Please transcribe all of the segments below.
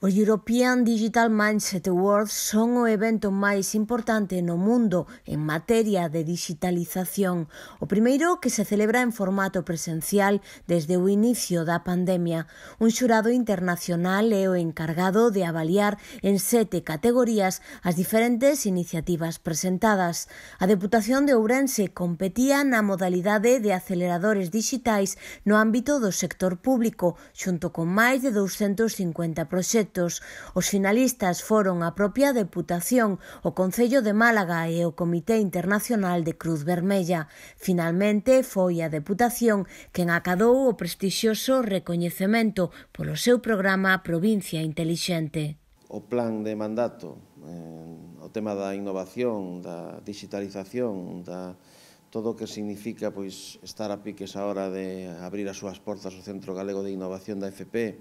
Os European Digital Mindset Awards son o evento máis importante no mundo en materia de digitalización, o primeiro que se celebra en formato presencial desde o inicio da pandemia. Un xurado internacional é o encargado de avaliar en sete categorías as diferentes iniciativas presentadas. A Deputación de Ourense competía na modalidade de aceleradores digitais no ámbito do sector público, xunto con máis de 250 proxectos proxectos. Os finalistas foron a propia Deputación, o Concello de Málaga e o Comité Internacional de Cruz Vermella. Finalmente foi a Deputación quen acadou o prestixioso recoñecemento polo seu programa Provincia Intelixente. O plan de mandato, eh, o tema da innovación, da digitalización, da todo o que significa pois estar a piques a hora de abrir as súas portas ao Centro Galego de Innovación da FP,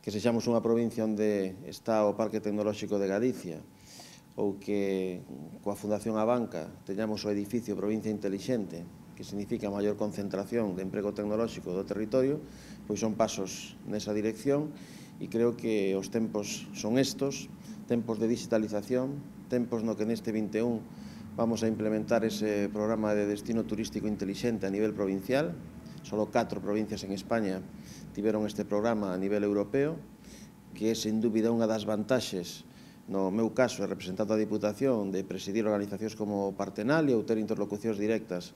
que sexamos unha provincia onde está o Parque Tecnolóxico de Galicia ou que coa Fundación Abanca teñamos o edificio Provincia Inteligente que significa maior concentración de emprego tecnolóxico do territorio, pois son pasos nesa dirección e creo que os tempos son estos, tempos de digitalización, tempos no que neste 21 vamos a implementar ese programa de destino turístico inteligente a nivel provincial, solo catro provincias en España tiveron este programa a nivel europeo, que é, sen dúbida, unha das vantaxes no meu caso, representando a Diputación, de presidir organizacións como Partenal e ou ter interlocucións directas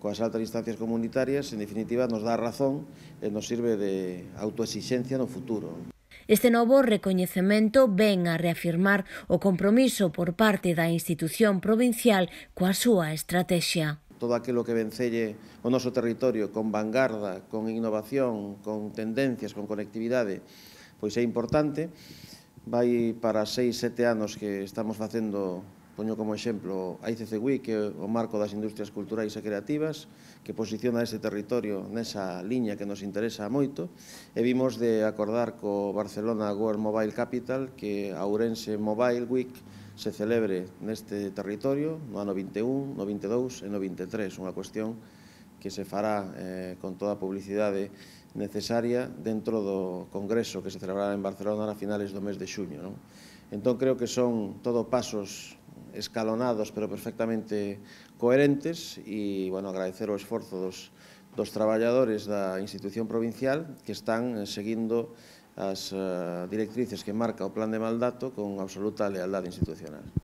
coas altas instancias comunitarias, en definitiva, nos dá razón e nos sirve de autoexixencia no futuro. Este novo recoñecemento ven a reafirmar o compromiso por parte da institución provincial coa súa estrategia todo aquilo que vencelle o noso territorio con vanguarda, con innovación, con tendencias, con conectividade, pois é importante. Vai para seis, sete anos que estamos facendo poño como exemplo a ICCWI, que é o marco das industrias culturais e creativas, que posiciona ese territorio nesa liña que nos interesa moito, e vimos de acordar co Barcelona World Mobile Capital que a Ourense Mobile Week se celebre neste territorio no ano 21, no 22 e no 23, unha cuestión que se fará eh, con toda a publicidade necesaria dentro do congreso que se celebrará en Barcelona a finales do mes de xuño. Non? Entón, creo que son todo pasos escalonados pero perfectamente coherentes e, bueno, agradecer o esforzo dos, dos traballadores da institución provincial que están eh, seguindo as eh, directrices que marca o plan de maldato con absoluta lealdade institucional.